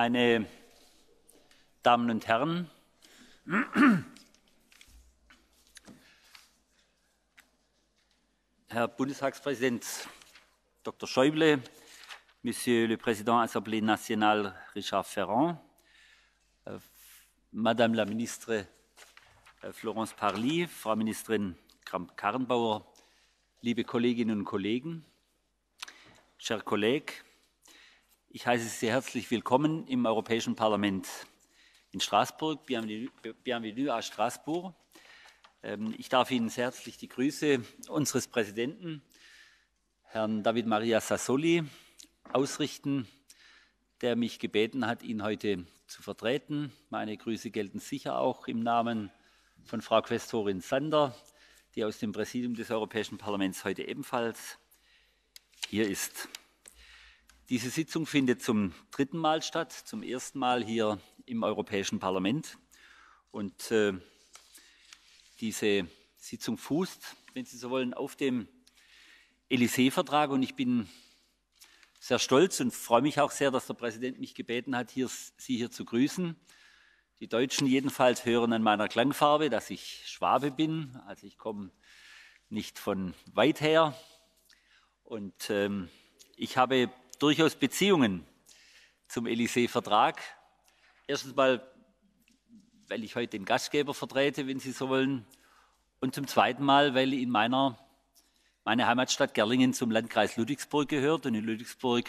Meine Damen und Herren, Herr Bundestagspräsident Dr. Schäuble, Monsieur le Président Assemblée nationale Richard Ferrand, äh, Madame la Ministre äh, Florence Parly, Frau Ministerin Kramp-Karrenbauer, liebe Kolleginnen und Kollegen, Cher collègues, ich heiße Sie sehr herzlich willkommen im Europäischen Parlament in Straßburg, Bienvenue à Straßburg. Ähm, ich darf Ihnen sehr herzlich die Grüße unseres Präsidenten, Herrn David Maria Sassoli, ausrichten, der mich gebeten hat, ihn heute zu vertreten. Meine Grüße gelten sicher auch im Namen von Frau Questorin Sander, die aus dem Präsidium des Europäischen Parlaments heute ebenfalls hier ist. Diese Sitzung findet zum dritten Mal statt, zum ersten Mal hier im Europäischen Parlament. Und äh, diese Sitzung fußt, wenn Sie so wollen, auf dem Élysée-Vertrag. Und ich bin sehr stolz und freue mich auch sehr, dass der Präsident mich gebeten hat, hier, Sie hier zu grüßen. Die Deutschen jedenfalls hören an meiner Klangfarbe, dass ich Schwabe bin. Also ich komme nicht von weit her. Und ähm, ich habe durchaus Beziehungen zum Élysée-Vertrag. Erstens mal, weil ich heute den Gastgeber vertrete, wenn Sie so wollen. Und zum zweiten Mal, weil in meiner, meine Heimatstadt Gerlingen zum Landkreis Ludwigsburg gehört. Und in Ludwigsburg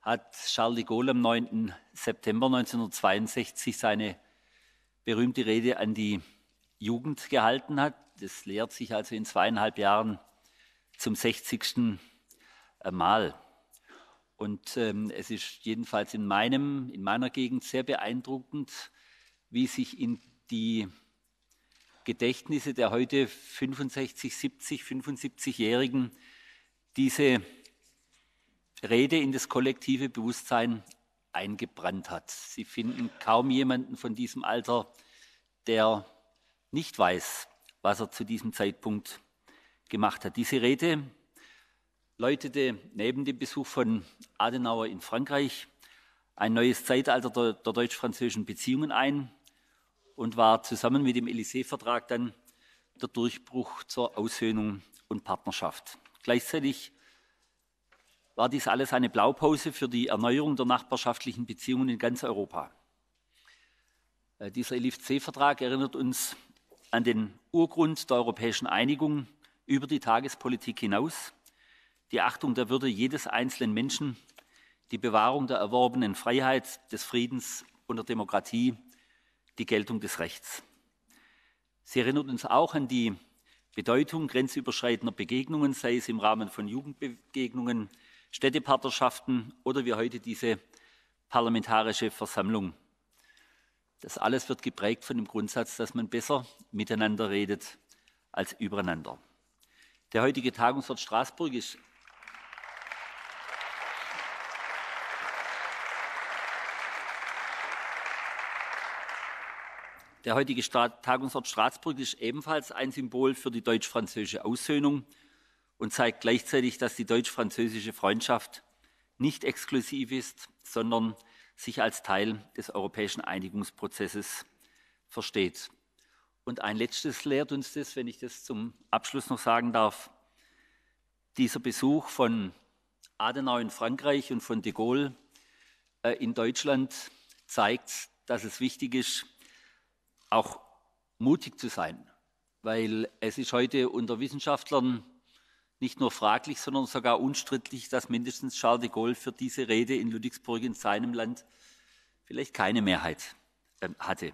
hat Charles de Gaulle am 9. September 1962 seine berühmte Rede an die Jugend gehalten hat. Das lehrt sich also in zweieinhalb Jahren zum 60. Mal. Und ähm, es ist jedenfalls in, meinem, in meiner Gegend sehr beeindruckend, wie sich in die Gedächtnisse der heute 65, 70, 75-Jährigen diese Rede in das kollektive Bewusstsein eingebrannt hat. Sie finden kaum jemanden von diesem Alter, der nicht weiß, was er zu diesem Zeitpunkt gemacht hat. Diese Rede läutete neben dem Besuch von Adenauer in Frankreich ein neues Zeitalter der, der deutsch-französischen Beziehungen ein und war zusammen mit dem Élysée-Vertrag dann der Durchbruch zur Aushöhnung und Partnerschaft. Gleichzeitig war dies alles eine Blaupause für die Erneuerung der nachbarschaftlichen Beziehungen in ganz Europa. Äh, dieser élysée vertrag erinnert uns an den Urgrund der europäischen Einigung über die Tagespolitik hinaus die Achtung der Würde jedes einzelnen Menschen, die Bewahrung der erworbenen Freiheit, des Friedens und der Demokratie, die Geltung des Rechts. Sie erinnert uns auch an die Bedeutung grenzüberschreitender Begegnungen, sei es im Rahmen von Jugendbegegnungen, Städtepartnerschaften oder wie heute diese parlamentarische Versammlung. Das alles wird geprägt von dem Grundsatz, dass man besser miteinander redet als übereinander. Der heutige Tagungsort Straßburg ist Der heutige Tagungsort Straßburg ist ebenfalls ein Symbol für die deutsch-französische Aussöhnung und zeigt gleichzeitig, dass die deutsch-französische Freundschaft nicht exklusiv ist, sondern sich als Teil des europäischen Einigungsprozesses versteht. Und ein letztes lehrt uns das, wenn ich das zum Abschluss noch sagen darf. Dieser Besuch von Adenauer in Frankreich und von de Gaulle äh, in Deutschland zeigt, dass es wichtig ist, auch mutig zu sein, weil es ist heute unter Wissenschaftlern nicht nur fraglich, sondern sogar unstrittlich, dass mindestens Charles de Gaulle für diese Rede in Ludwigsburg in seinem Land vielleicht keine Mehrheit äh, hatte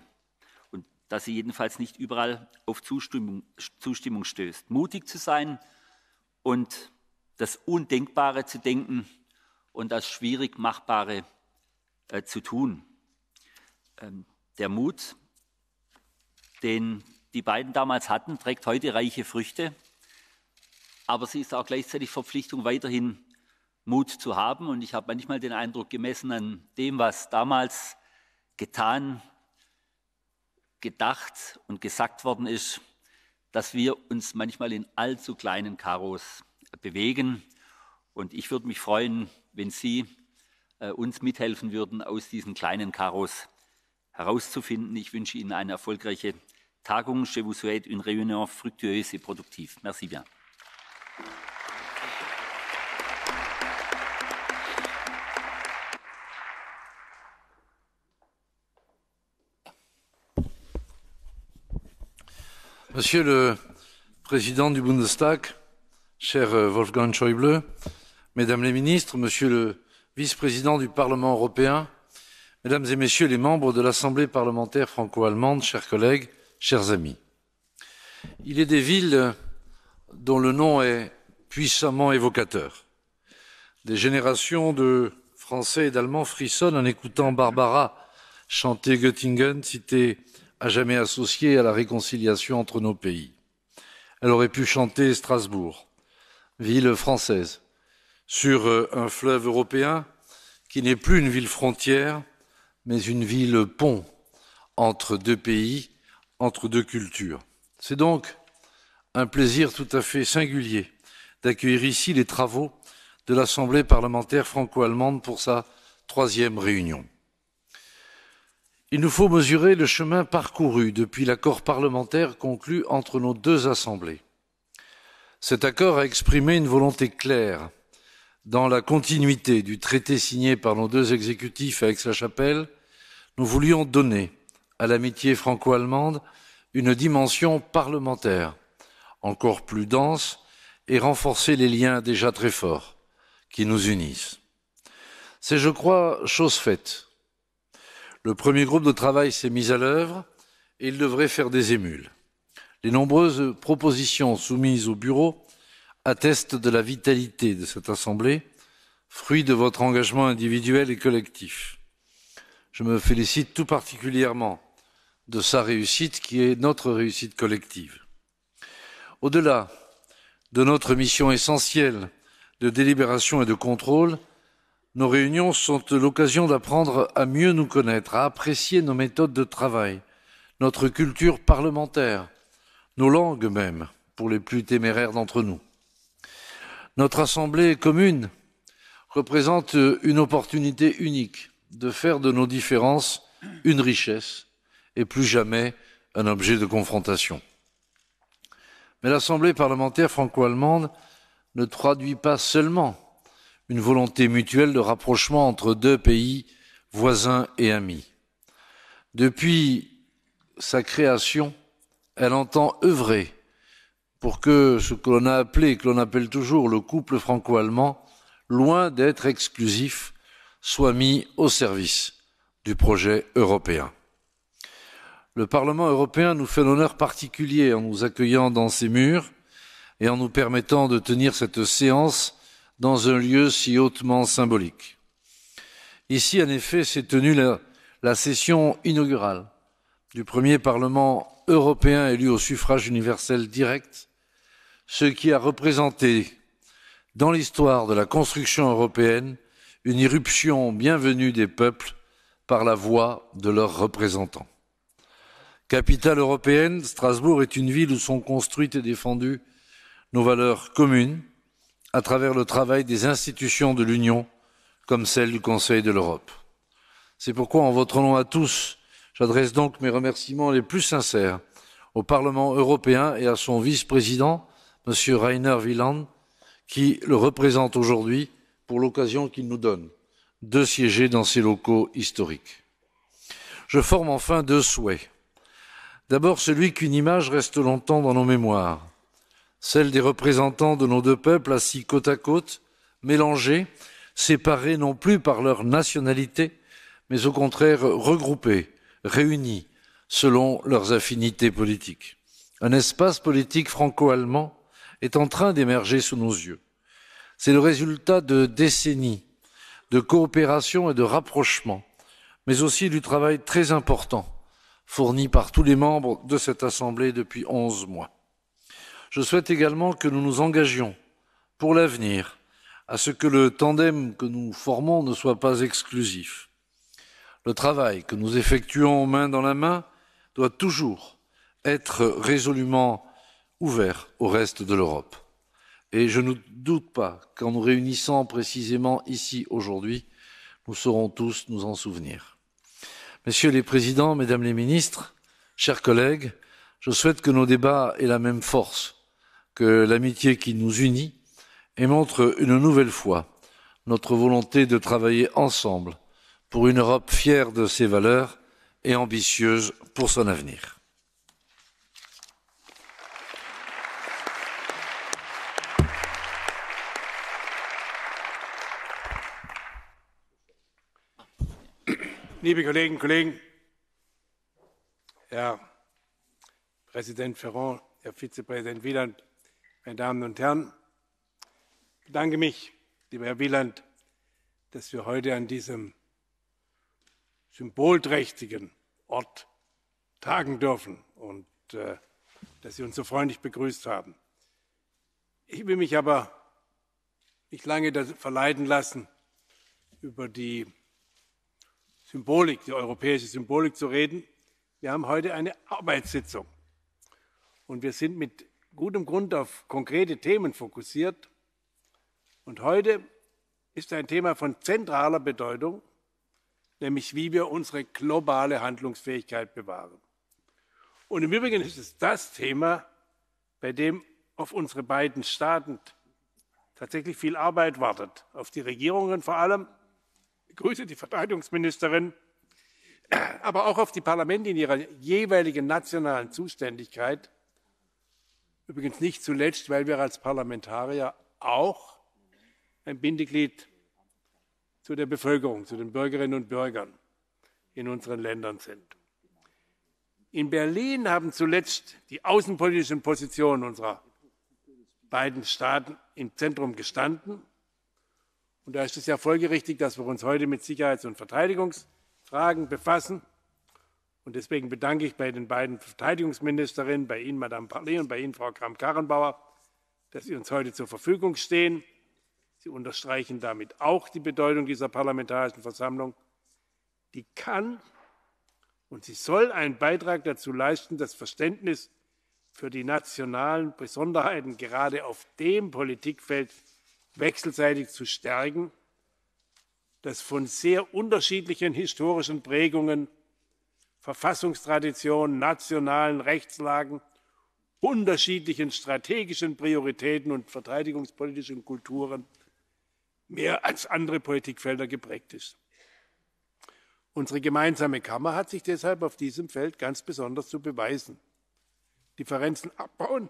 und dass sie jedenfalls nicht überall auf Zustimmung, Zustimmung stößt. Mutig zu sein und das Undenkbare zu denken und das Schwierig Machbare äh, zu tun. Ähm, der Mut den die beiden damals hatten, trägt heute reiche Früchte. Aber sie ist auch gleichzeitig Verpflichtung, weiterhin Mut zu haben. Und ich habe manchmal den Eindruck gemessen an dem, was damals getan, gedacht und gesagt worden ist, dass wir uns manchmal in allzu kleinen Karos bewegen. Und ich würde mich freuen, wenn Sie äh, uns mithelfen würden, aus diesen kleinen Karos herauszufinden. Ich wünsche Ihnen eine erfolgreiche Tagung. Je vous souhaite une réunion fructueuse et productive. Merci bien. Monsieur le Président du Bundestag, cher euh, Wolfgang Schäuble, Mesdames les ministres, Monsieur le Vice-président du Parlement européen, Mesdames et Messieurs les membres de l'Assemblée parlementaire franco-allemande, chers collègues, chers amis. Il est des villes dont le nom est puissamment évocateur. Des générations de Français et d'Allemands frissonnent en écoutant Barbara chanter Göttingen, cité à jamais associée à la réconciliation entre nos pays. Elle aurait pu chanter Strasbourg, ville française, sur euh, un fleuve européen qui n'est plus une ville frontière, mais une ville pont entre deux pays entre deux cultures. C'est donc un plaisir tout à fait singulier d'accueillir ici les travaux de l'Assemblée parlementaire franco-allemande pour sa troisième réunion. Il nous faut mesurer le chemin parcouru depuis l'accord parlementaire conclu entre nos deux assemblées. Cet accord a exprimé une volonté claire dans la continuité du traité signé par nos deux exécutifs à Aix-la-Chapelle, nous voulions donner à l'amitié franco-allemande une dimension parlementaire, encore plus dense, et renforcer les liens déjà très forts qui nous unissent. C'est, je crois, chose faite. Le premier groupe de travail s'est mis à l'œuvre et il devrait faire des émules. Les nombreuses propositions soumises au bureau attestent de la vitalité de cette assemblée, fruit de votre engagement individuel et collectif. Je me félicite tout particulièrement de sa réussite qui est notre réussite collective. Au-delà de notre mission essentielle de délibération et de contrôle, nos réunions sont l'occasion d'apprendre à mieux nous connaître, à apprécier nos méthodes de travail, notre culture parlementaire, nos langues même, pour les plus téméraires d'entre nous. Notre Assemblée commune représente une opportunité unique de faire de nos différences une richesse et plus jamais un objet de confrontation. Mais l'Assemblée parlementaire franco-allemande ne traduit pas seulement une volonté mutuelle de rapprochement entre deux pays voisins et amis. Depuis sa création, elle entend œuvrer pour que ce que l'on a appelé, et que l'on appelle toujours le couple franco-allemand, loin d'être exclusif, soit mis au service du projet européen le Parlement européen nous fait l'honneur particulier en nous accueillant dans ses murs et en nous permettant de tenir cette séance dans un lieu si hautement symbolique. Ici, en effet, s'est tenue la, la session inaugurale du premier Parlement européen élu au suffrage universel direct, ce qui a représenté dans l'histoire de la construction européenne une irruption bienvenue des peuples par la voix de leurs représentants. Capitale européenne, Strasbourg est une ville où sont construites et défendues nos valeurs communes à travers le travail des institutions de l'Union comme celle du Conseil de l'Europe. C'est pourquoi, en votre nom à tous, j'adresse donc mes remerciements les plus sincères au Parlement européen et à son vice-président, M. Rainer Wieland, qui le représente aujourd'hui pour l'occasion qu'il nous donne de siéger dans ces locaux historiques. Je forme enfin deux souhaits. D'abord celui qu'une image reste longtemps dans nos mémoires, celle des représentants de nos deux peuples assis côte à côte, mélangés, séparés non plus par leur nationalité, mais au contraire regroupés, réunis, selon leurs affinités politiques. Un espace politique franco-allemand est en train d'émerger sous nos yeux. C'est le résultat de décennies de coopération et de rapprochement, mais aussi du travail très important fourni par tous les membres de cette Assemblée depuis onze mois. Je souhaite également que nous nous engagions pour l'avenir à ce que le tandem que nous formons ne soit pas exclusif. Le travail que nous effectuons main dans la main doit toujours être résolument ouvert au reste de l'Europe. Et je ne doute pas qu'en nous réunissant précisément ici aujourd'hui, nous saurons tous nous en souvenir. Messieurs les présidents, mesdames les ministres, chers collègues, je souhaite que nos débats aient la même force que l'amitié qui nous unit et montre une nouvelle fois notre volonté de travailler ensemble pour une Europe fière de ses valeurs et ambitieuse pour son avenir. liebe Kolleginnen und Kollegen, Herr Präsident Ferrand, Herr Vizepräsident Wieland, meine Damen und Herren, ich bedanke mich, lieber Herr Wieland, dass wir heute an diesem symbolträchtigen Ort tagen dürfen und äh, dass Sie uns so freundlich begrüßt haben. Ich will mich aber nicht lange verleiten lassen, über die Symbolik, die europäische Symbolik zu reden. Wir haben heute eine Arbeitssitzung und wir sind mit gutem Grund auf konkrete Themen fokussiert. Und heute ist ein Thema von zentraler Bedeutung, nämlich wie wir unsere globale Handlungsfähigkeit bewahren. Und im Übrigen ist es das Thema, bei dem auf unsere beiden Staaten tatsächlich viel Arbeit wartet, auf die Regierungen vor allem, ich grüße die Verteidigungsministerin, aber auch auf die Parlamente in ihrer jeweiligen nationalen Zuständigkeit. Übrigens nicht zuletzt, weil wir als Parlamentarier auch ein Bindeglied zu der Bevölkerung, zu den Bürgerinnen und Bürgern in unseren Ländern sind. In Berlin haben zuletzt die außenpolitischen Positionen unserer beiden Staaten im Zentrum gestanden und da ist es ja folgerichtig, dass wir uns heute mit Sicherheits- und Verteidigungsfragen befassen. Und deswegen bedanke ich bei den beiden Verteidigungsministerinnen, bei Ihnen, Madame Parley, und bei Ihnen, Frau Kramp-Karrenbauer, dass Sie uns heute zur Verfügung stehen. Sie unterstreichen damit auch die Bedeutung dieser Parlamentarischen Versammlung. Die kann und sie soll einen Beitrag dazu leisten, das Verständnis für die nationalen Besonderheiten gerade auf dem Politikfeld wechselseitig zu stärken, das von sehr unterschiedlichen historischen Prägungen, Verfassungstraditionen, nationalen Rechtslagen, unterschiedlichen strategischen Prioritäten und verteidigungspolitischen Kulturen mehr als andere Politikfelder geprägt ist. Unsere gemeinsame Kammer hat sich deshalb auf diesem Feld ganz besonders zu beweisen. Differenzen abbauen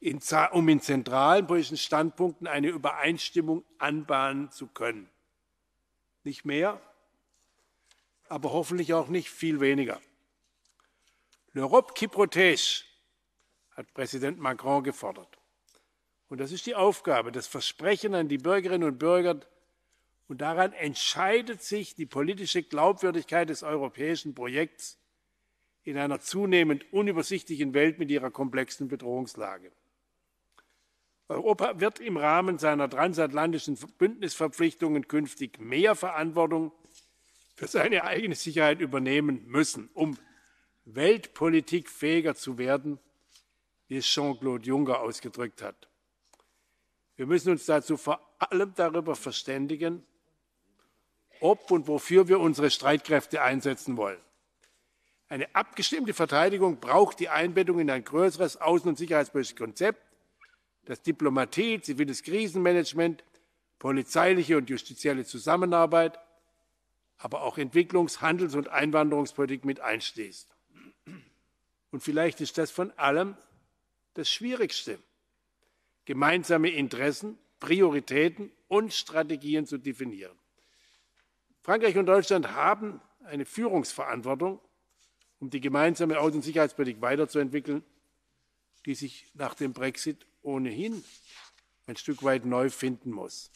in, um in zentralen politischen Standpunkten eine Übereinstimmung anbahnen zu können. Nicht mehr, aber hoffentlich auch nicht viel weniger. L'Europe qui protège, hat Präsident Macron gefordert. Und das ist die Aufgabe, das Versprechen an die Bürgerinnen und Bürger. Und daran entscheidet sich die politische Glaubwürdigkeit des europäischen Projekts in einer zunehmend unübersichtlichen Welt mit ihrer komplexen Bedrohungslage. Europa wird im Rahmen seiner transatlantischen Bündnisverpflichtungen künftig mehr Verantwortung für seine eigene Sicherheit übernehmen müssen, um weltpolitikfähiger zu werden, wie es Jean-Claude Juncker ausgedrückt hat. Wir müssen uns dazu vor allem darüber verständigen, ob und wofür wir unsere Streitkräfte einsetzen wollen. Eine abgestimmte Verteidigung braucht die Einbettung in ein größeres außen- und sicherheitspolitisches Konzept, dass Diplomatie, ziviles Krisenmanagement, polizeiliche und justizielle Zusammenarbeit, aber auch Entwicklungs-, Handels- und Einwanderungspolitik mit einschließt. Und vielleicht ist das von allem das Schwierigste, gemeinsame Interessen, Prioritäten und Strategien zu definieren. Frankreich und Deutschland haben eine Führungsverantwortung, um die gemeinsame Außen- und Sicherheitspolitik weiterzuentwickeln, die sich nach dem Brexit ohnehin ein Stück weit neu finden muss.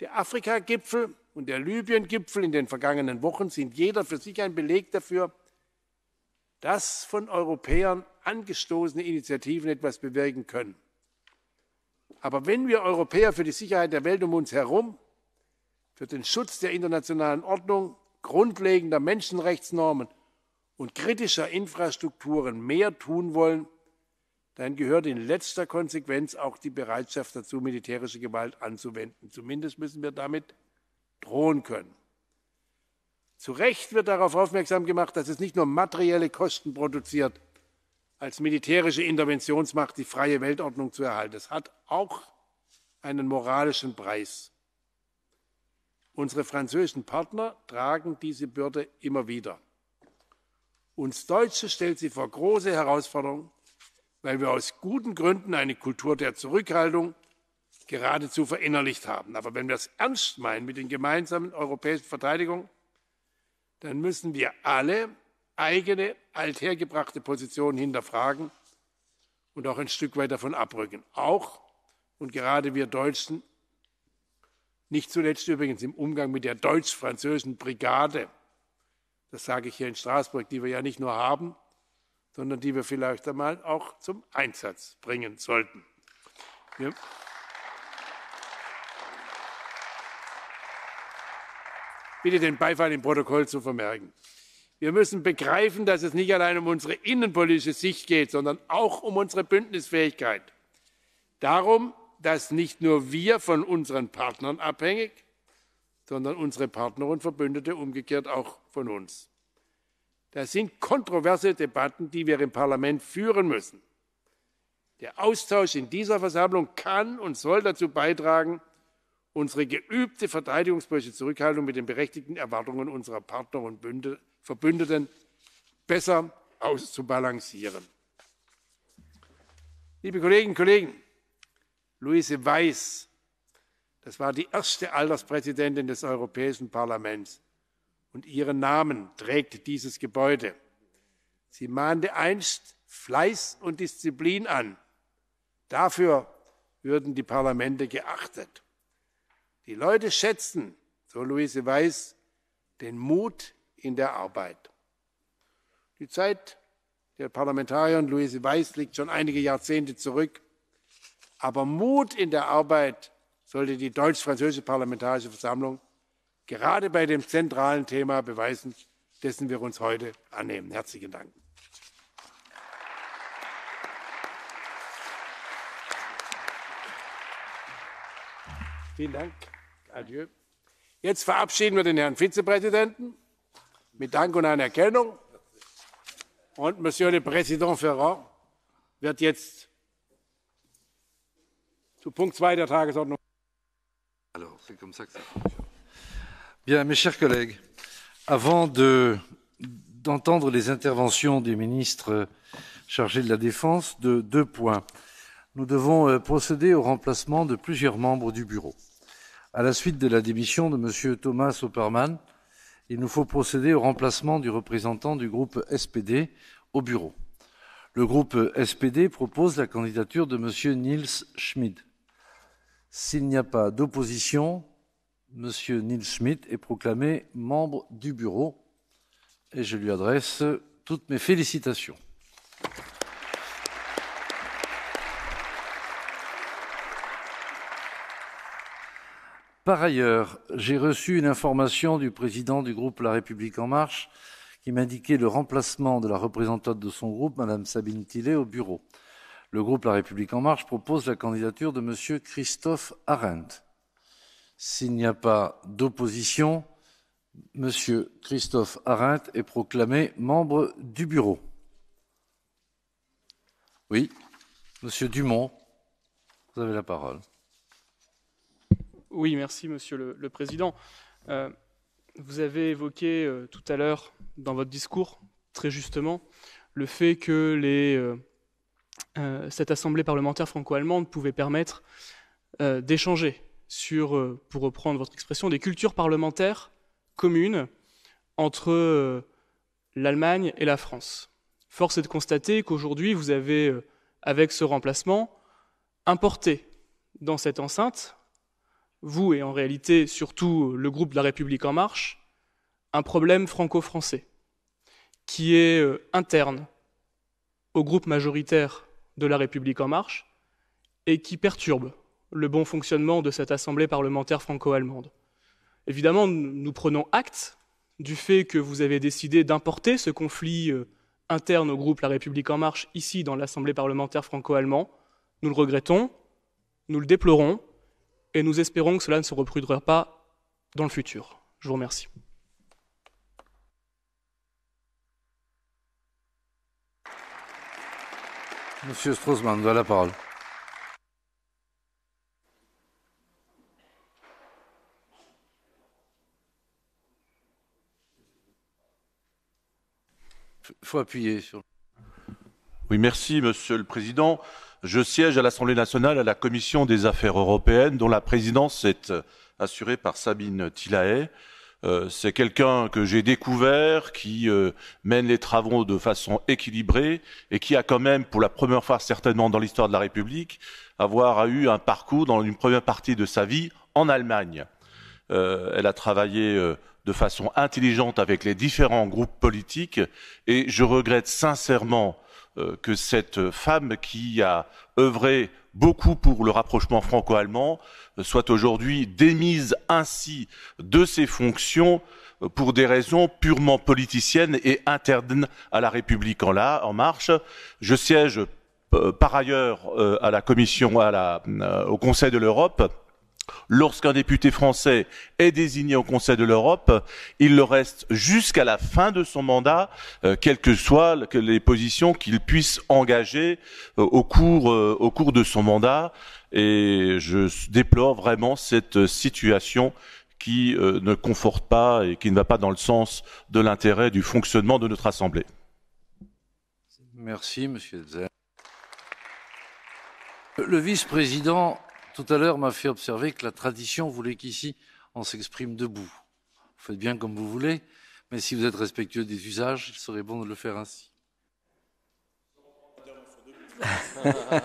Der Afrika-Gipfel und der Libyen-Gipfel in den vergangenen Wochen sind jeder für sich ein Beleg dafür, dass von Europäern angestoßene Initiativen etwas bewirken können. Aber wenn wir Europäer für die Sicherheit der Welt um uns herum, für den Schutz der internationalen Ordnung, grundlegender Menschenrechtsnormen und kritischer Infrastrukturen mehr tun wollen, dann gehört in letzter Konsequenz auch die Bereitschaft dazu, militärische Gewalt anzuwenden. Zumindest müssen wir damit drohen können. Zu Recht wird darauf aufmerksam gemacht, dass es nicht nur materielle Kosten produziert, als militärische Interventionsmacht die freie Weltordnung zu erhalten. Es hat auch einen moralischen Preis. Unsere französischen Partner tragen diese Bürde immer wieder. Uns Deutsche stellt sie vor große Herausforderungen weil wir aus guten Gründen eine Kultur der Zurückhaltung geradezu verinnerlicht haben. Aber wenn wir es ernst meinen mit den gemeinsamen europäischen Verteidigung, dann müssen wir alle eigene althergebrachte Positionen hinterfragen und auch ein Stück weit davon abrücken. Auch und gerade wir Deutschen, nicht zuletzt übrigens im Umgang mit der deutsch-französischen Brigade, das sage ich hier in Straßburg, die wir ja nicht nur haben, sondern die wir vielleicht einmal auch zum Einsatz bringen sollten. Ja. Bitte den Beifall im Protokoll zu vermerken. Wir müssen begreifen, dass es nicht allein um unsere innenpolitische Sicht geht, sondern auch um unsere Bündnisfähigkeit. Darum, dass nicht nur wir von unseren Partnern abhängig, sondern unsere Partner und Verbündete umgekehrt auch von uns. Das sind kontroverse Debatten, die wir im Parlament führen müssen. Der Austausch in dieser Versammlung kann und soll dazu beitragen, unsere geübte verteidigungspolitische Zurückhaltung mit den berechtigten Erwartungen unserer Partner und Verbündeten besser auszubalancieren. Liebe Kolleginnen und Kollegen, Luise Weiß, das war die erste Alterspräsidentin des Europäischen Parlaments und ihren Namen trägt dieses Gebäude. Sie mahnte einst Fleiß und Disziplin an. Dafür würden die Parlamente geachtet. Die Leute schätzen, so Luise Weiß, den Mut in der Arbeit. Die Zeit der Parlamentarierin Luise Weiß liegt schon einige Jahrzehnte zurück. Aber Mut in der Arbeit sollte die deutsch-französische Parlamentarische Versammlung gerade bei dem zentralen Thema beweisen, dessen wir uns heute annehmen. Herzlichen Dank. Vielen Dank. Adieu. Jetzt verabschieden wir den Herrn Vizepräsidenten mit Dank und Anerkennung. Und Monsieur le Président Ferrand wird jetzt zu Punkt 2 der Tagesordnung. Hallo, willkommen, Sachsen. Bien, mes chers collègues, avant d'entendre les interventions des ministres euh, chargés de la Défense, de deux points. Nous devons euh, procéder au remplacement de plusieurs membres du bureau. À la suite de la démission de M. Thomas Oppermann, il nous faut procéder au remplacement du représentant du groupe SPD au bureau. Le groupe SPD propose la candidature de M. Niels Schmid. S'il n'y a pas d'opposition, M. Neil Schmitt est proclamé membre du bureau et je lui adresse toutes mes félicitations. Par ailleurs, j'ai reçu une information du président du groupe La République en marche qui m'indiquait le remplacement de la représentante de son groupe, Mme Sabine Tillet, au bureau. Le groupe La République en marche propose la candidature de M. Christophe Arendt. S'il n'y a pas d'opposition, Monsieur Christophe Arendt est proclamé membre du bureau. Oui, Monsieur Dumont, vous avez la parole. Oui, merci Monsieur le, Président. Euh, vous avez évoqué euh, tout à l'heure dans votre discours, très justement, le fait que euh, cette assemblée parlementaire franco-allemande pouvait permettre d'échanger sur, euh, pour reprendre votre expression, des cultures parlementaires communes entre euh, l'Allemagne et la France. Force est de constater qu'aujourd'hui, vous avez, euh, avec ce remplacement, importé dans cette enceinte, vous et en réalité surtout le groupe de la République en marche, un problème franco-français qui est interne au groupe majoritaire de la République en marche et qui perturbe le bon fonctionnement de cette assemblée parlementaire franco-allemande. Évidemment, nous prenons acte du fait que vous avez décidé d'importer ce conflit euh, interne au groupe La République en marche ici dans l'Assemblée parlementaire franco-allemande. Nous le regrettons, nous le déplorons et nous espérons que cela ne se reproduira pas dans le futur. Je vous remercie. Monsieur vous avez la parole. faut appuyer sur. Oui, merci, Monsieur le Président. Je siège à l'Assemblée nationale à la Commission des affaires européennes, dont la présidence est euh, assurée par Sabine Tilay. Euh, c'est quelqu'un que j'ai découvert, qui euh, mène les travaux de façon équilibrée et qui a quand même, pour la première fois certainement dans l'histoire de la République, avoir eu un parcours dans une première partie de sa vie en Allemagne. elle a travaillé de façon intelligente avec les différents groupes politiques et je regrette sincèrement euh, que cette femme qui a œuvré beaucoup pour le rapprochement franco-allemand euh, soit aujourd'hui démise ainsi de ses fonctions euh, pour des raisons purement politiciennes et internes à la République en, marche. Je siège par ailleurs à la commission, au Conseil de l'Europe Lorsqu'un député français est désigné au Conseil de l'Europe, il le reste jusqu'à la fin de son mandat, euh, quelles que soient les positions qu'il puisse engager euh, euh, au, cours, de son mandat. Et je déplore vraiment cette situation qui ne conforte pas et qui ne va pas dans le sens de l'intérêt du fonctionnement de notre Assemblée. Merci, Monsieur Zer. Le vice-président tout à l'heure m'a fait observer que la tradition voulait qu'ici on s'exprime debout. Vous faites bien comme vous voulez, mais si vous êtes respectueux des usages, il serait bon de le faire ainsi.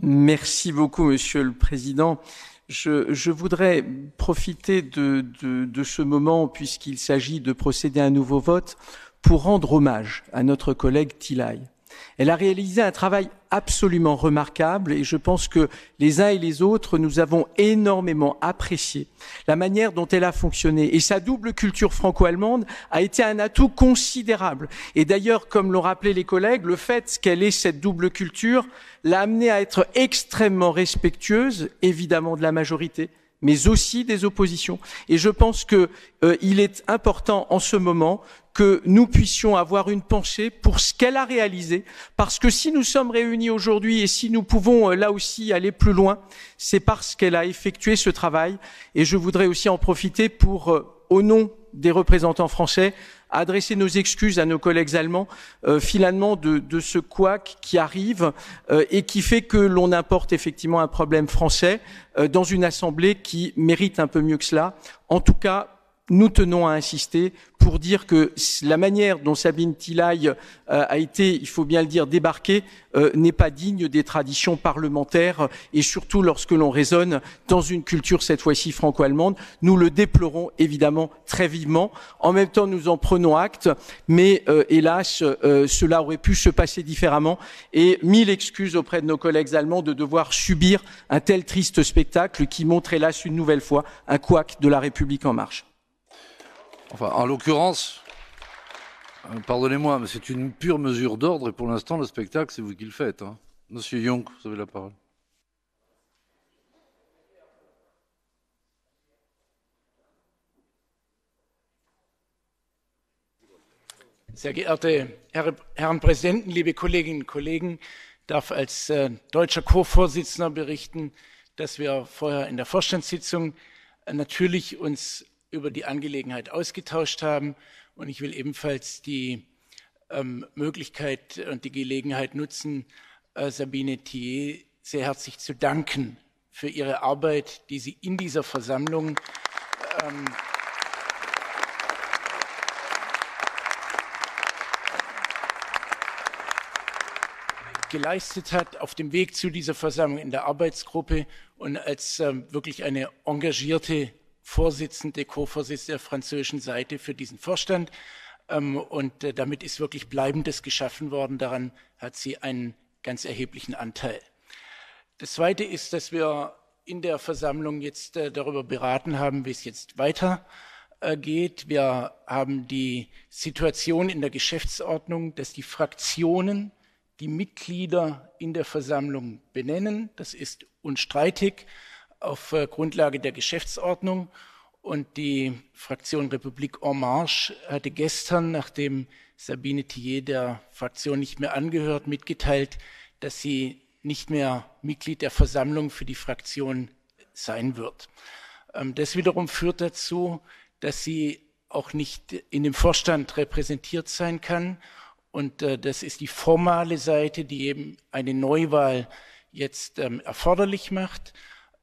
Merci beaucoup, Monsieur le Président. Je, voudrais profiter de, de, de ce moment, puisqu'il s'agit de procéder à un nouveau vote, pour rendre hommage à notre collègue Tilay. Elle a réalisé un travail absolument remarquable et je pense que les uns et les autres, nous avons énormément apprécié la manière dont elle a fonctionné. Et sa double culture franco-allemande a été un atout considérable. Et d'ailleurs, comme l'ont rappelé les collègues, le fait qu'elle ait cette double culture l'a amené à être extrêmement respectueuse, évidemment, de la majorité, mais aussi des oppositions. Et je pense qu'il euh, est important en ce moment que nous puissions avoir une pensée pour ce qu'elle a réalisé, parce que si nous sommes réunis aujourd'hui et si nous pouvons euh, là aussi aller plus loin, c'est parce qu'elle a effectué ce travail. Et je voudrais aussi en profiter pour, euh, au nom des représentants français, adresser nos excuses à nos collègues allemands euh, finalement de, ce couac qui arrive et qui fait que l'on importe effectivement un problème français dans une assemblée qui mérite un peu mieux que cela. En tout cas, nous tenons à insister pour dire que la manière dont Sabine Tilay euh, a été, il faut bien le dire, débarquée euh, n'est pas digne des traditions parlementaires et surtout lorsque l'on raisonne dans une culture cette fois-ci franco-allemande. Nous le déplorons évidemment très vivement. En même temps, nous en prenons acte, mais euh, hélas, cela aurait pu se passer différemment et mille excuses auprès de nos collègues allemands de devoir subir un tel triste spectacle qui montre hélas une nouvelle fois un couac de la République en marche. Enfin, en l'occurrence, euh, pardonnez-moi, mais c'est une pure mesure d'ordre et pour l'instant, le spectacle, c'est vous qui le faites. Hein. Monsieur Young, vous avez la parole. Sehr geehrte Herren Präsidenten, liebe Kolleginnen und Kollegen, darf als äh, deutscher Co-Vorsitzender berichten, dass wir vorher in der Vorstandssitzung äh, natürlich uns über die Angelegenheit ausgetauscht haben. Und ich will ebenfalls die ähm, Möglichkeit und die Gelegenheit nutzen, äh, Sabine Thier sehr herzlich zu danken für ihre Arbeit, die sie in dieser Versammlung ähm, geleistet hat auf dem Weg zu dieser Versammlung in der Arbeitsgruppe und als ähm, wirklich eine engagierte Vorsitzende, Co-Vorsitzende der französischen Seite für diesen Vorstand. Ähm, und äh, damit ist wirklich Bleibendes geschaffen worden. Daran hat sie einen ganz erheblichen Anteil. Das Zweite ist, dass wir in der Versammlung jetzt äh, darüber beraten haben, wie es jetzt weitergeht. Äh, wir haben die Situation in der Geschäftsordnung, dass die Fraktionen die Mitglieder in der Versammlung benennen. Das ist unstreitig auf äh, Grundlage der Geschäftsordnung. Und die Fraktion Republik En Marche hatte gestern, nachdem Sabine Thier der Fraktion nicht mehr angehört, mitgeteilt, dass sie nicht mehr Mitglied der Versammlung für die Fraktion sein wird. Ähm, das wiederum führt dazu, dass sie auch nicht in dem Vorstand repräsentiert sein kann. Und äh, das ist die formale Seite, die eben eine Neuwahl jetzt ähm, erforderlich macht.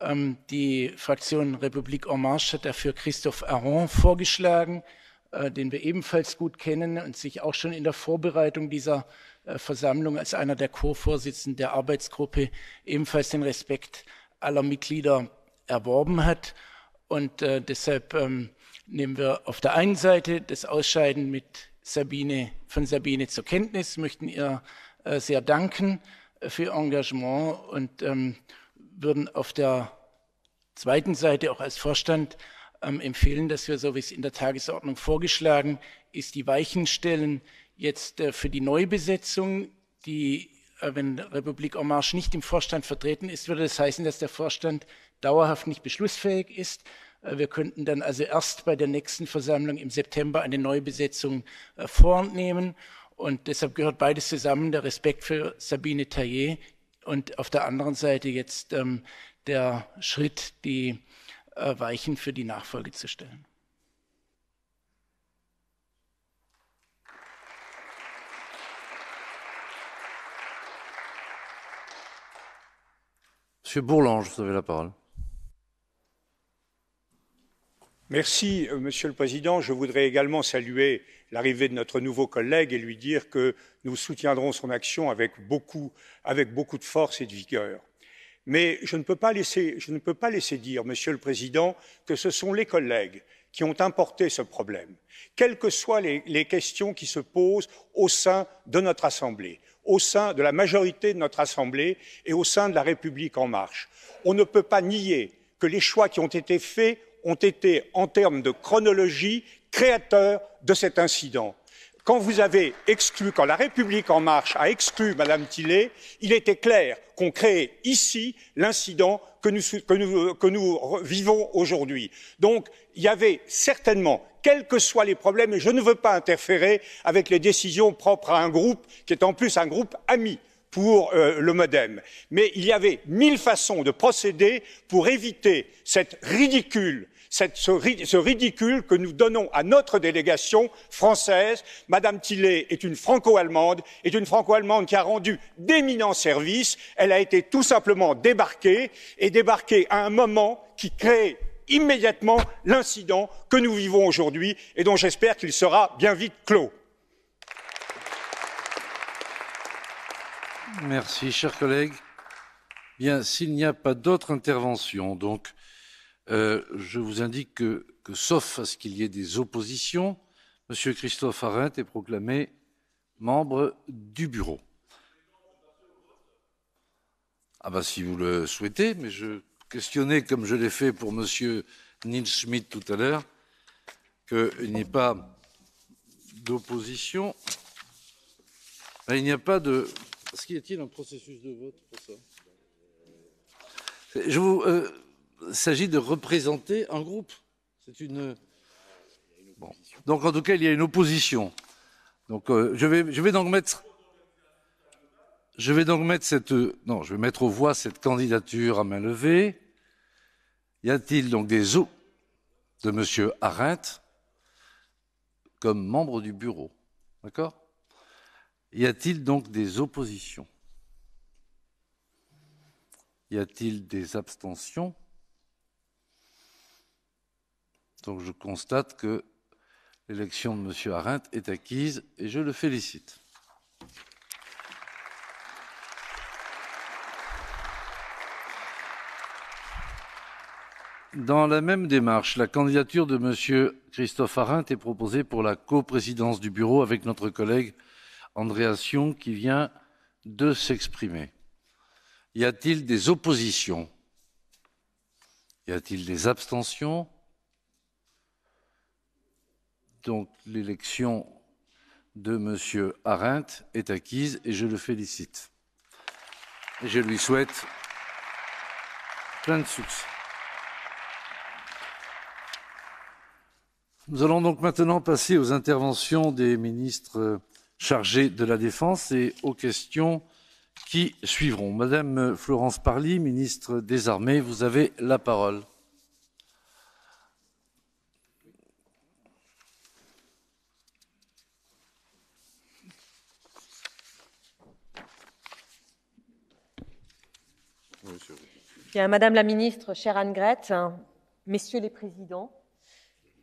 Ähm, die Fraktion Republik En Marche hat dafür Christophe Aron vorgeschlagen, äh, den wir ebenfalls gut kennen und sich auch schon in der Vorbereitung dieser äh, Versammlung als einer der Co-Vorsitzenden der Arbeitsgruppe ebenfalls den Respekt aller Mitglieder erworben hat. Und äh, deshalb ähm, nehmen wir auf der einen Seite das Ausscheiden mit Sabine, von Sabine zur Kenntnis, möchten ihr sehr danken für ihr Engagement und ähm, würden auf der zweiten Seite auch als Vorstand ähm, empfehlen, dass wir, so wie es in der Tagesordnung vorgeschlagen ist, die Weichenstellen jetzt äh, für die Neubesetzung, die, äh, wenn Republik En Marche nicht im Vorstand vertreten ist, würde das heißen, dass der Vorstand dauerhaft nicht beschlussfähig ist. Äh, wir könnten dann also erst bei der nächsten Versammlung im September eine Neubesetzung äh, vornehmen. Und deshalb gehört beides zusammen, der Respekt für Sabine Taillet, und auf der anderen Seite jetzt ähm, der Schritt, die äh, Weichen für die Nachfolge zu stellen. Monsieur Bourlange, vous avez la parole. Merci, euh, Monsieur le Président. Je voudrais également saluer l'arrivée de notre nouveau collègue et lui dire que nous soutiendrons son action avec beaucoup, de force et de vigueur. Mais je ne, peux pas laisser, dire, Monsieur le Président, que ce sont les collègues qui ont importé ce problème, quelles que soient les questions qui se posent au sein de notre Assemblée, au sein de la majorité de notre Assemblée et au sein de la République en marche. On ne peut pas nier que les choix qui ont été faits ont été en termes de chronologie créateurs de cet incident. Quand vous avez exclu, quand la République en marche a exclu Madame Tillet, il était clair qu'on créait ici l'incident que nous, vivons aujourd'hui. Donc, il y avait certainement, quels que soient les problèmes, et je ne veux pas interférer avec les décisions propres à un groupe qui est en plus un groupe ami pour euh, le modem. Mais il y avait mille façons de procéder pour éviter cette ridicule ce, ridicule que nous donnons à notre délégation française. Madame Tillet est une franco-allemande, est une franco-allemande qui a rendu d'éminents services. Elle a été tout simplement débarquée et débarquée à un moment qui crée immédiatement l'incident que nous vivons aujourd'hui et dont j'espère qu'il sera bien vite clos. Merci, chers collègues. Bien, s'il n'y a pas d'autres interventions, donc euh, je vous indique que, sauf à ce qu'il y ait des oppositions, M. Christophe Arendt est proclamé membre du bureau. Ah ben si vous le souhaitez, mais je questionnais, comme je l'ai fait pour M. Nils Schmidt tout à l'heure, qu'il n'y ait pas d'opposition. Ah, il n'y a pas de. Est-ce qu'il y a il un processus de vote pour ça Je vous. Euh, il s'agit de représenter un groupe. C'est une. Donc en tout cas, il y a une opposition. Donc euh, je vais, donc mettre. Je vais donc mettre cette. Non, je vais mettre aux voix cette candidature à main levée. Y a-t-il donc des de Monsieur Arendt comme membre du bureau D'accord Y a-t-il donc des oppositions Y a-t-il des abstentions donc je constate que l'élection de M. Arendt est acquise et je le félicite. Dans la même démarche, la candidature de M. Christophe Arendt est proposée pour la coprésidence du bureau avec notre collègue Andréa Sion qui vient de s'exprimer. Y a-t-il des oppositions Y a-t-il des abstentions donc l'élection de M. Arendt est acquise et je le félicite. Et je lui souhaite plein de succès. Nous allons donc maintenant passer aux interventions des ministres chargés de la Défense et aux questions qui suivront. Madame Florence Parly, ministre des Armées, vous avez la parole. Madame la ministre, chère Anne hein, messieurs les présidents,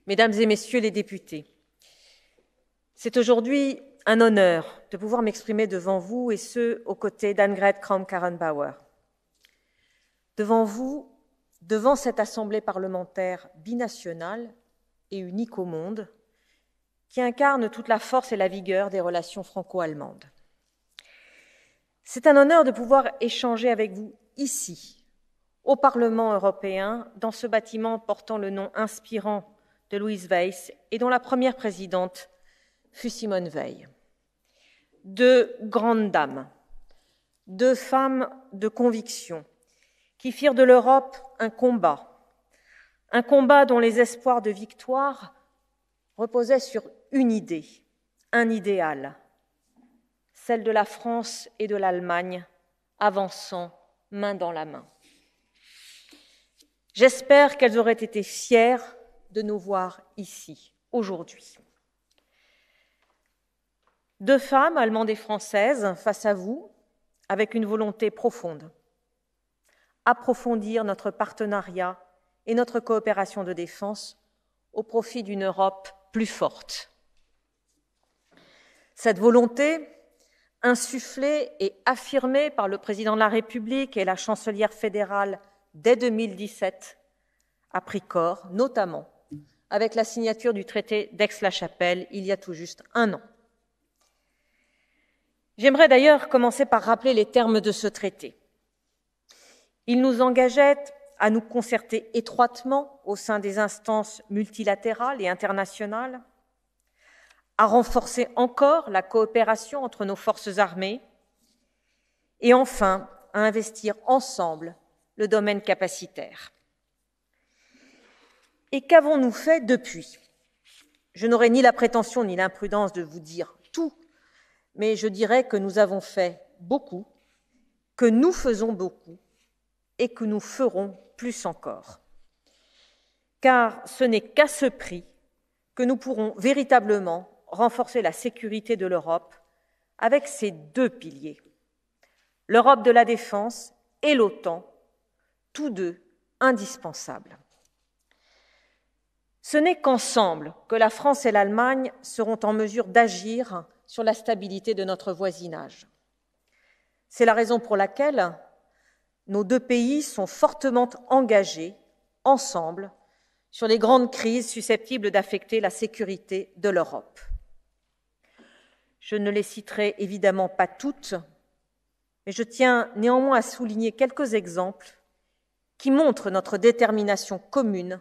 mesdames et messieurs les députés, c'est aujourd'hui un honneur de pouvoir m'exprimer devant vous et ceux aux côtés danne grethe Kramp-Karrenbauer. Devant vous, devant cette assemblée parlementaire binationale et unique au monde, qui incarne toute la force et la vigueur des relations franco-allemandes. C'est un honneur de pouvoir échanger avec vous ici, au Parlement européen, dans ce bâtiment portant le nom inspirant de Louise Weiss et dont la première présidente fut Simone Veil. Deux grandes dames, deux femmes de conviction, qui firent de l'Europe un combat, un combat dont les espoirs de victoire reposaient sur une idée, un idéal, celle de la France et de l'Allemagne avançant main dans la main. J'espère qu'elles auraient été fières de nous voir ici, aujourd'hui. Deux femmes, allemandes et françaises, face à vous, avec une volonté profonde. Approfondir notre partenariat et notre coopération de défense au profit d'une Europe plus forte. Cette volonté, insufflée et affirmée par le président de la République et la chancelière fédérale dès 2017 pris corps, notamment avec la signature du traité d'Aix-la-Chapelle il y a tout juste un an. J'aimerais d'ailleurs commencer par rappeler les termes de ce traité. Il nous engageait à nous concerter étroitement au sein des instances multilatérales et internationales, à renforcer encore la coopération entre nos forces armées et enfin à investir ensemble le domaine capacitaire. Et qu'avons-nous fait depuis Je n'aurai ni la prétention ni l'imprudence de vous dire tout, mais je dirais que nous avons fait beaucoup, que nous faisons beaucoup et que nous ferons plus encore. Car ce n'est qu'à ce prix que nous pourrons véritablement renforcer la sécurité de l'Europe avec ses deux piliers, l'Europe de la défense et l'OTAN, tous deux indispensables. Ce n'est qu'ensemble que la France et l'Allemagne seront en mesure d'agir sur la stabilité de notre voisinage. C'est la raison pour laquelle nos deux pays sont fortement engagés ensemble sur les grandes crises susceptibles d'affecter la sécurité de l'Europe. Je ne les citerai évidemment pas toutes, mais je tiens néanmoins à souligner quelques exemples qui montre notre détermination commune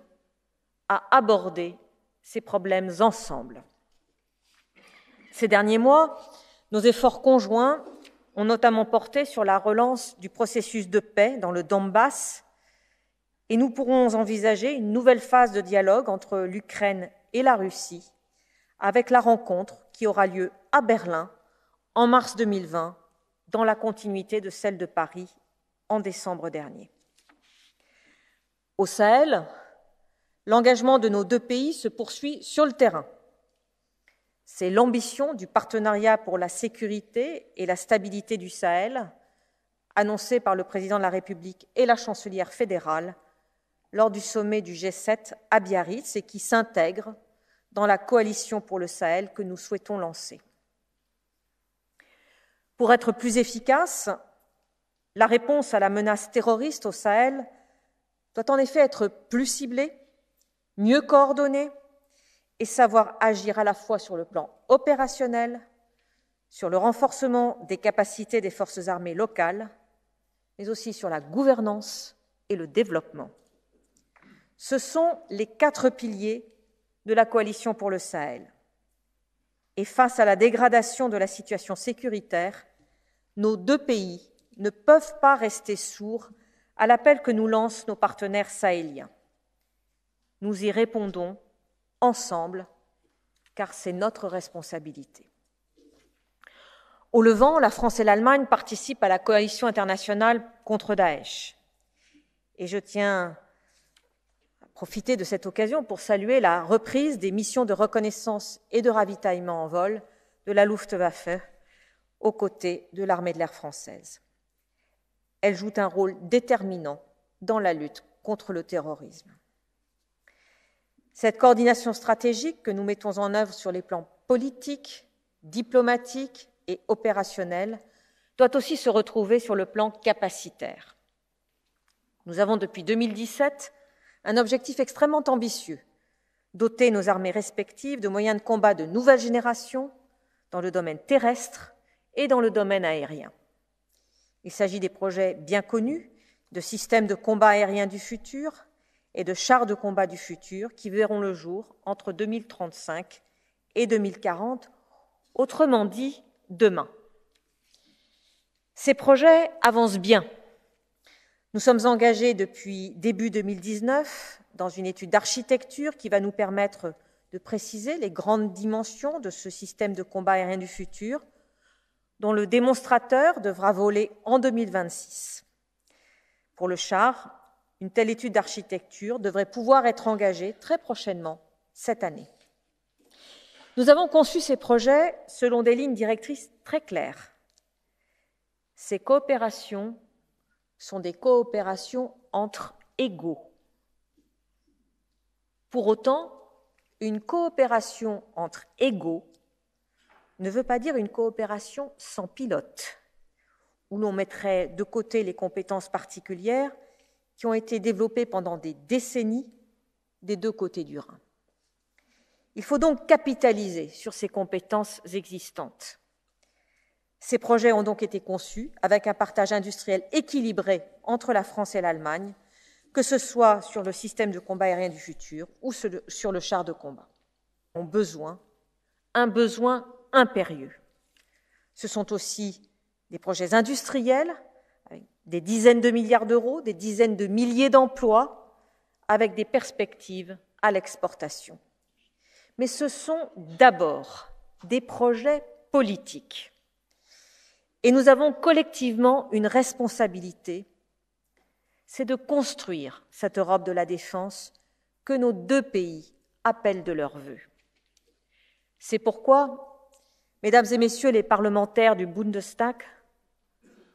à aborder ces problèmes ensemble. Ces derniers mois, nos efforts conjoints ont notamment porté sur la relance du processus de paix dans le Donbass et nous pourrons envisager une nouvelle phase de dialogue entre l'Ukraine et la Russie avec la rencontre qui aura lieu à Berlin en mars 2020 dans la continuité de celle de Paris en décembre dernier. Au Sahel, l'engagement de nos deux pays se poursuit sur le terrain. C'est l'ambition du partenariat pour la sécurité et la stabilité du Sahel, annoncé par le président de la République et la chancelière fédérale lors du sommet du G7 à Biarritz et qui s'intègre dans la coalition pour le Sahel que nous souhaitons lancer. Pour être plus efficace, la réponse à la menace terroriste au Sahel doit en effet être plus ciblé, mieux coordonné et savoir agir à la fois sur le plan opérationnel, sur le renforcement des capacités des forces armées locales, mais aussi sur la gouvernance et le développement. Ce sont les quatre piliers de la coalition pour le Sahel. Et face à la dégradation de la situation sécuritaire, nos deux pays ne peuvent pas rester sourds à l'appel que nous lancent nos partenaires sahéliens. Nous y répondons ensemble, car c'est notre responsabilité. Au Levant, la France et l'Allemagne participent à la coalition internationale contre Daech. Et je tiens à profiter de cette occasion pour saluer la reprise des missions de reconnaissance et de ravitaillement en vol de la Luftwaffe aux côtés de l'armée de l'air française elles jouent un rôle déterminant dans la lutte contre le terrorisme. Cette coordination stratégique que nous mettons en œuvre sur les plans politiques, diplomatiques et opérationnels doit aussi se retrouver sur le plan capacitaire. Nous avons depuis 2017 un objectif extrêmement ambitieux, doter nos armées respectives de moyens de combat de nouvelle génération dans le domaine terrestre et dans le domaine aérien. Il s'agit des projets bien connus de systèmes de combat aérien du futur et de chars de combat du futur qui verront le jour entre 2035 et 2040, autrement dit demain. Ces projets avancent bien. Nous sommes engagés depuis début 2019 dans une étude d'architecture qui va nous permettre de préciser les grandes dimensions de ce système de combat aérien du futur, dont le démonstrateur devra voler en 2026. Pour le char, une telle étude d'architecture devrait pouvoir être engagée très prochainement cette année. Nous avons conçu ces projets selon des lignes directrices très claires. Ces coopérations sont des coopérations entre égaux. Pour autant, une coopération entre égaux ne veut pas dire une coopération sans pilote, où l'on mettrait de côté les compétences particulières qui ont été développées pendant des décennies des deux côtés du Rhin. Il faut donc capitaliser sur ces compétences existantes. Ces projets ont donc été conçus avec un partage industriel équilibré entre la France et l'Allemagne, que ce soit sur le système de combat aérien du futur ou sur le char de combat. Ont besoin, un besoin impérieux. Ce sont aussi des projets industriels, des dizaines de milliards d'euros, des dizaines de milliers d'emplois, avec des perspectives à l'exportation. Mais ce sont d'abord des projets politiques. Et nous avons collectivement une responsabilité, c'est de construire cette Europe de la défense que nos deux pays appellent de leur vœu. C'est pourquoi Mesdames et messieurs les parlementaires du Bundestag,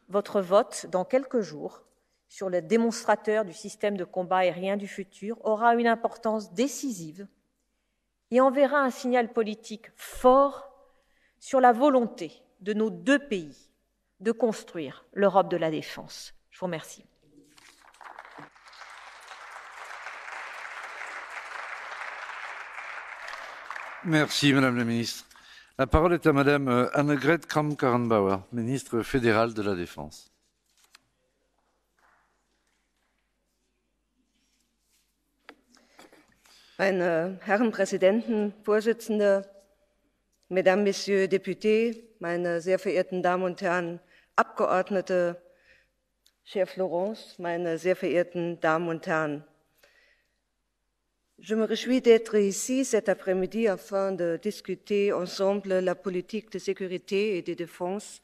votre vote dans quelques jours sur le démonstrateur du système de combat aérien du futur aura une importance décisive et enverra un signal politique fort sur la volonté de nos deux pays de construire l'Europe de la défense. Je vous remercie. Merci, Madame la Ministre. La parole est à Madame euh, Annegret Kramp-Karrenbauer, ministre fédérale de la Défense. Meine äh, Herren Präsidenten, Vorsitzende, Mesdames, Messieurs Députés, meine sehr verehrten Damen und Herren Abgeordnete, Cher Florence, meine sehr verehrten Damen und Herren. Je me réjouis d'être ici cet après-midi afin de discuter ensemble la politique de sécurité et de défense.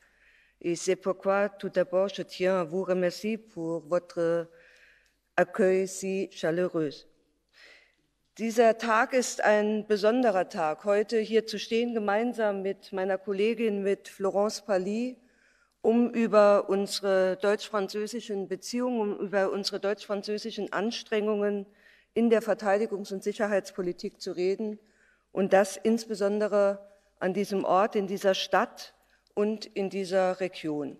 Et c'est pourquoi tout d'abord je tiens à vous remercier pour votre Accueil Sie chaleureux. Dieser Tag ist ein besonderer Tag. Heute hier zu stehen, gemeinsam mit meiner Kollegin, mit Florence Pally, um über unsere deutsch-französischen Beziehungen, um über unsere deutsch-französischen Anstrengungen in der Verteidigungs- und Sicherheitspolitik zu reden und das insbesondere an diesem Ort, in dieser Stadt und in dieser Region.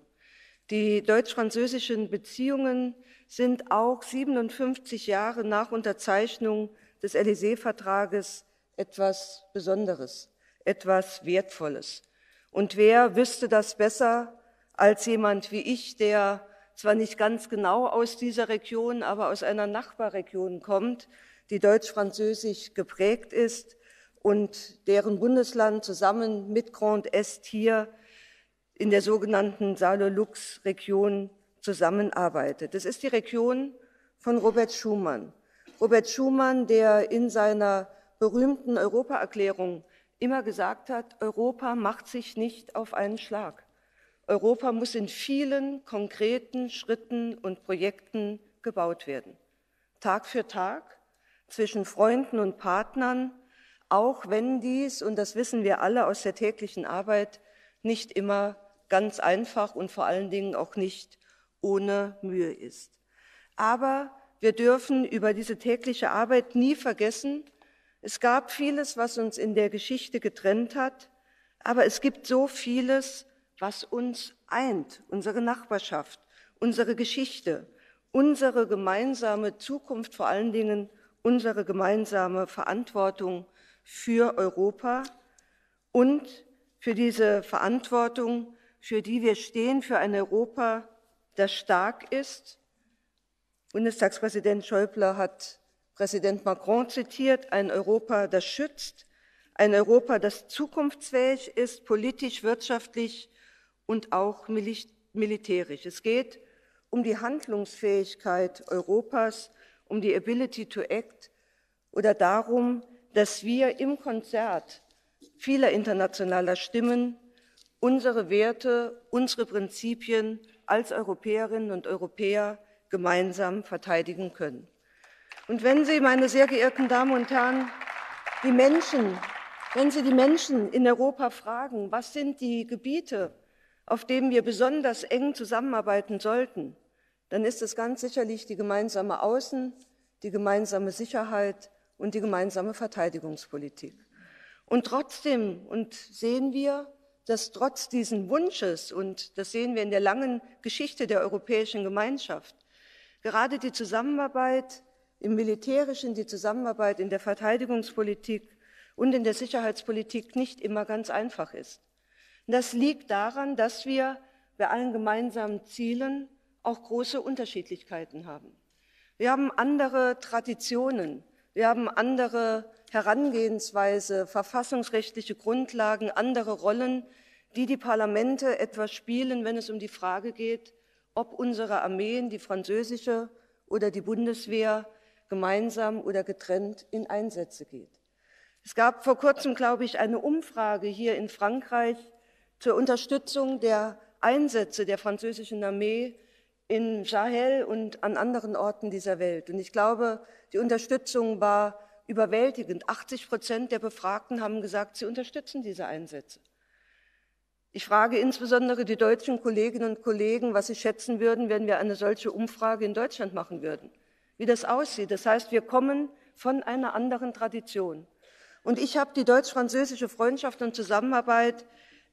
Die deutsch-französischen Beziehungen sind auch 57 Jahre nach Unterzeichnung des Élysée-Vertrages etwas Besonderes, etwas Wertvolles. Und wer wüsste das besser als jemand wie ich, der zwar nicht ganz genau aus dieser Region, aber aus einer Nachbarregion kommt, die deutsch-französisch geprägt ist und deren Bundesland zusammen mit Grand Est hier in der sogenannten Saale-Lux-Region zusammenarbeitet. Das ist die Region von Robert Schumann. Robert Schumann, der in seiner berühmten Europaerklärung immer gesagt hat, Europa macht sich nicht auf einen Schlag. Europa muss in vielen konkreten Schritten und Projekten gebaut werden. Tag für Tag, zwischen Freunden und Partnern, auch wenn dies, und das wissen wir alle aus der täglichen Arbeit, nicht immer ganz einfach und vor allen Dingen auch nicht ohne Mühe ist. Aber wir dürfen über diese tägliche Arbeit nie vergessen, es gab vieles, was uns in der Geschichte getrennt hat, aber es gibt so vieles, was uns eint, unsere Nachbarschaft, unsere Geschichte, unsere gemeinsame Zukunft, vor allen Dingen unsere gemeinsame Verantwortung für Europa und für diese Verantwortung, für die wir stehen, für ein Europa, das stark ist. Bundestagspräsident Schäuble hat Präsident Macron zitiert, ein Europa, das schützt, ein Europa, das zukunftsfähig ist, politisch, wirtschaftlich und auch militärisch. Es geht um die Handlungsfähigkeit Europas, um die Ability to Act oder darum, dass wir im Konzert vieler internationaler Stimmen unsere Werte, unsere Prinzipien als Europäerinnen und Europäer gemeinsam verteidigen können. Und wenn Sie, meine sehr geehrten Damen und Herren, die Menschen, wenn Sie die Menschen in Europa fragen, was sind die Gebiete, auf dem wir besonders eng zusammenarbeiten sollten, dann ist es ganz sicherlich die gemeinsame Außen-, die gemeinsame Sicherheit und die gemeinsame Verteidigungspolitik. Und trotzdem und sehen wir, dass trotz diesen Wunsches, und das sehen wir in der langen Geschichte der Europäischen Gemeinschaft, gerade die Zusammenarbeit im Militärischen, die Zusammenarbeit in der Verteidigungspolitik und in der Sicherheitspolitik nicht immer ganz einfach ist. Und das liegt daran, dass wir bei allen gemeinsamen Zielen auch große Unterschiedlichkeiten haben. Wir haben andere Traditionen, wir haben andere Herangehensweise, verfassungsrechtliche Grundlagen, andere Rollen, die die Parlamente etwas spielen, wenn es um die Frage geht, ob unsere Armeen, die französische oder die Bundeswehr, gemeinsam oder getrennt in Einsätze geht. Es gab vor kurzem, glaube ich, eine Umfrage hier in Frankreich, zur Unterstützung der Einsätze der französischen Armee in Sahel und an anderen Orten dieser Welt. Und ich glaube, die Unterstützung war überwältigend. 80 Prozent der Befragten haben gesagt, sie unterstützen diese Einsätze. Ich frage insbesondere die deutschen Kolleginnen und Kollegen, was sie schätzen würden, wenn wir eine solche Umfrage in Deutschland machen würden, wie das aussieht. Das heißt, wir kommen von einer anderen Tradition. Und ich habe die deutsch-französische Freundschaft und Zusammenarbeit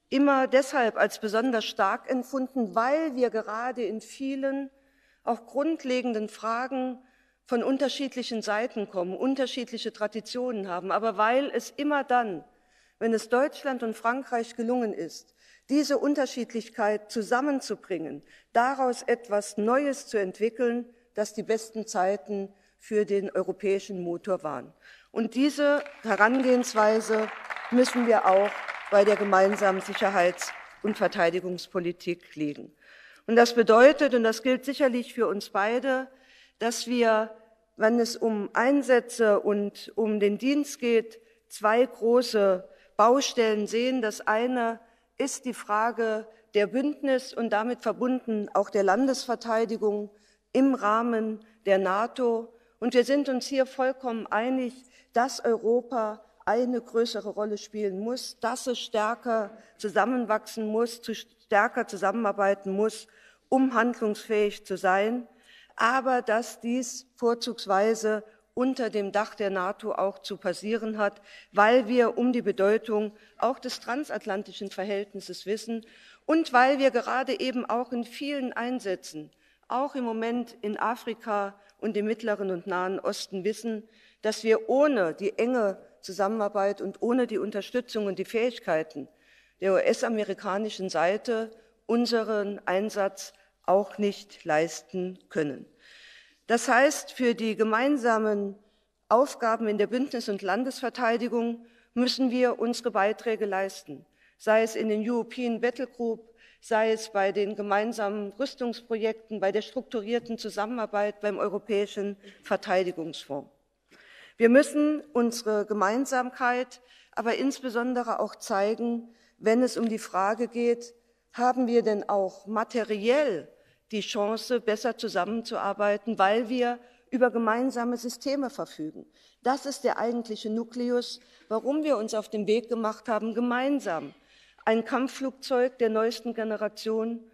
immer deshalb als besonders stark empfunden, weil wir gerade in vielen auch grundlegenden Fragen von unterschiedlichen Seiten kommen, unterschiedliche Traditionen haben, aber weil es immer dann, wenn es Deutschland und Frankreich gelungen ist, diese Unterschiedlichkeit zusammenzubringen, daraus etwas Neues zu entwickeln, dass die besten Zeiten für den europäischen Motor waren. Und diese Herangehensweise müssen wir auch bei der gemeinsamen Sicherheits- und Verteidigungspolitik liegen. Und das bedeutet, und das gilt sicherlich für uns beide, dass wir, wenn es um Einsätze und um den Dienst geht, zwei große Baustellen sehen. Das eine ist die Frage der Bündnis und damit verbunden auch der Landesverteidigung im Rahmen der NATO. Und wir sind uns hier vollkommen einig, dass Europa eine größere Rolle spielen muss, dass es stärker zusammenwachsen muss, zu stärker zusammenarbeiten muss, um handlungsfähig zu sein, aber dass dies vorzugsweise unter dem Dach der NATO auch zu passieren hat, weil wir um die Bedeutung auch des transatlantischen Verhältnisses wissen und weil wir gerade eben auch in vielen Einsätzen, auch im Moment in Afrika und im Mittleren und Nahen Osten wissen, dass wir ohne die enge Zusammenarbeit und ohne die Unterstützung und die Fähigkeiten der US-amerikanischen Seite unseren Einsatz auch nicht leisten können. Das heißt, für die gemeinsamen Aufgaben in der Bündnis- und Landesverteidigung müssen wir unsere Beiträge leisten, sei es in den European Battle Group, sei es bei den gemeinsamen Rüstungsprojekten, bei der strukturierten Zusammenarbeit beim Europäischen Verteidigungsfonds. Wir müssen unsere Gemeinsamkeit aber insbesondere auch zeigen, wenn es um die Frage geht, haben wir denn auch materiell die Chance, besser zusammenzuarbeiten, weil wir über gemeinsame Systeme verfügen. Das ist der eigentliche Nukleus, warum wir uns auf den Weg gemacht haben, gemeinsam ein Kampfflugzeug der neuesten Generation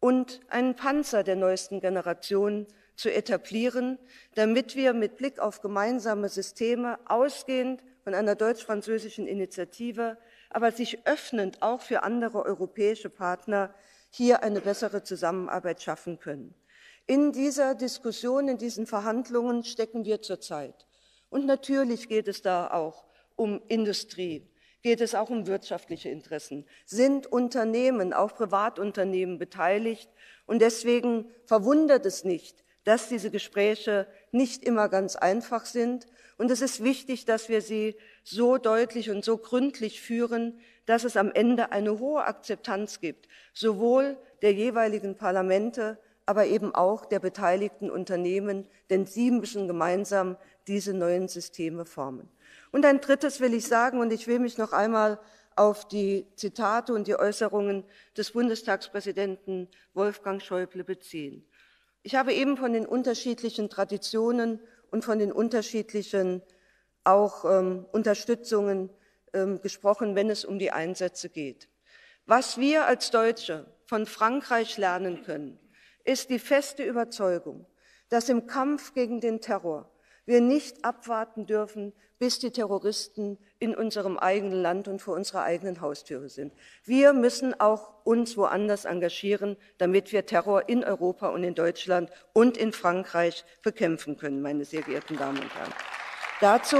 und einen Panzer der neuesten Generation zu etablieren, damit wir mit Blick auf gemeinsame Systeme ausgehend von einer deutsch-französischen Initiative, aber sich öffnend auch für andere europäische Partner hier eine bessere Zusammenarbeit schaffen können. In dieser Diskussion, in diesen Verhandlungen stecken wir zurzeit. Und natürlich geht es da auch um Industrie, geht es auch um wirtschaftliche Interessen. Sind Unternehmen, auch Privatunternehmen beteiligt? Und deswegen verwundert es nicht, dass diese Gespräche nicht immer ganz einfach sind. Und es ist wichtig, dass wir sie so deutlich und so gründlich führen, dass es am Ende eine hohe Akzeptanz gibt, sowohl der jeweiligen Parlamente, aber eben auch der beteiligten Unternehmen, denn sie müssen gemeinsam diese neuen Systeme formen. Und ein drittes will ich sagen, und ich will mich noch einmal auf die Zitate und die Äußerungen des Bundestagspräsidenten Wolfgang Schäuble beziehen. Ich habe eben von den unterschiedlichen Traditionen und von den unterschiedlichen auch ähm, Unterstützungen ähm, gesprochen, wenn es um die Einsätze geht. Was wir als Deutsche von Frankreich lernen können, ist die feste Überzeugung, dass im Kampf gegen den Terror wir nicht abwarten dürfen, bis die Terroristen in unserem eigenen Land und vor unserer eigenen Haustüre sind. Wir müssen auch uns woanders engagieren, damit wir Terror in Europa und in Deutschland und in Frankreich bekämpfen können, meine sehr geehrten Damen und Herren. Dazu,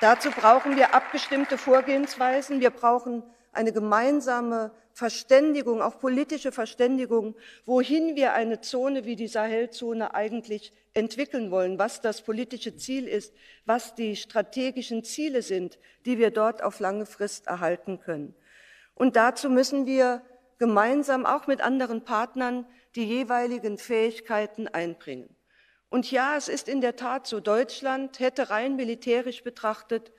dazu brauchen wir abgestimmte Vorgehensweisen. Wir brauchen eine gemeinsame Verständigung, auch politische Verständigung, wohin wir eine Zone wie die Sahelzone eigentlich entwickeln wollen, was das politische Ziel ist, was die strategischen Ziele sind, die wir dort auf lange Frist erhalten können. Und dazu müssen wir gemeinsam auch mit anderen Partnern die jeweiligen Fähigkeiten einbringen. Und ja, es ist in der Tat so, Deutschland hätte rein militärisch betrachtet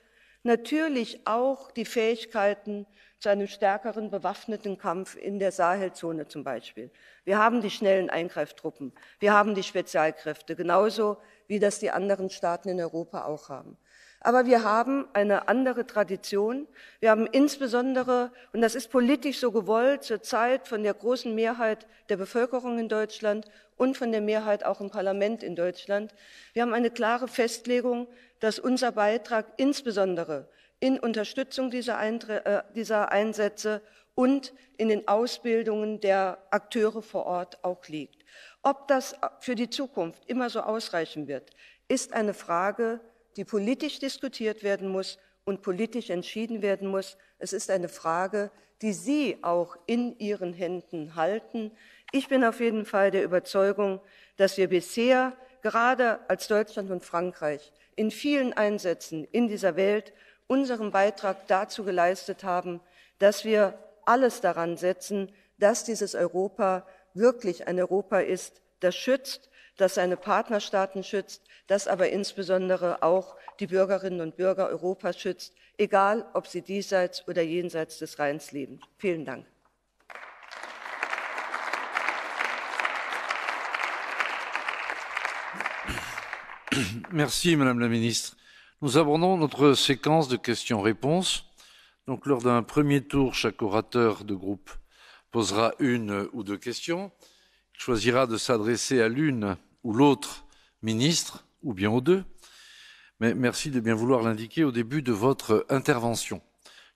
natürlich auch die Fähigkeiten, zu einem stärkeren bewaffneten Kampf in der Sahelzone zum Beispiel. Wir haben die schnellen Eingreiftruppen, wir haben die Spezialkräfte, genauso wie das die anderen Staaten in Europa auch haben. Aber wir haben eine andere Tradition. Wir haben insbesondere, und das ist politisch so gewollt, zurzeit von der großen Mehrheit der Bevölkerung in Deutschland und von der Mehrheit auch im Parlament in Deutschland, wir haben eine klare Festlegung, dass unser Beitrag insbesondere in Unterstützung dieser, Eintre äh, dieser Einsätze und in den Ausbildungen der Akteure vor Ort auch liegt. Ob das für die Zukunft immer so ausreichen wird, ist eine Frage, die politisch diskutiert werden muss und politisch entschieden werden muss. Es ist eine Frage, die Sie auch in Ihren Händen halten. Ich bin auf jeden Fall der Überzeugung, dass wir bisher, gerade als Deutschland und Frankreich, in vielen Einsätzen in dieser Welt unseren Beitrag dazu geleistet haben, dass wir alles daran setzen, dass dieses Europa wirklich ein Europa ist, das schützt, das seine Partnerstaaten schützt, das aber insbesondere auch die Bürgerinnen und Bürger Europas schützt, egal ob sie diesseits oder jenseits des Rheins leben. Vielen Dank. Merci, Madame la Ministre. Nous abordons notre séquence de questions-réponses. Donc, lors d'un premier tour, chaque orateur de groupe posera une ou deux questions. Il choisira de s'adresser à l'une ou l'autre ministre, ou bien aux deux. Mais merci de bien vouloir l'indiquer au début de votre intervention.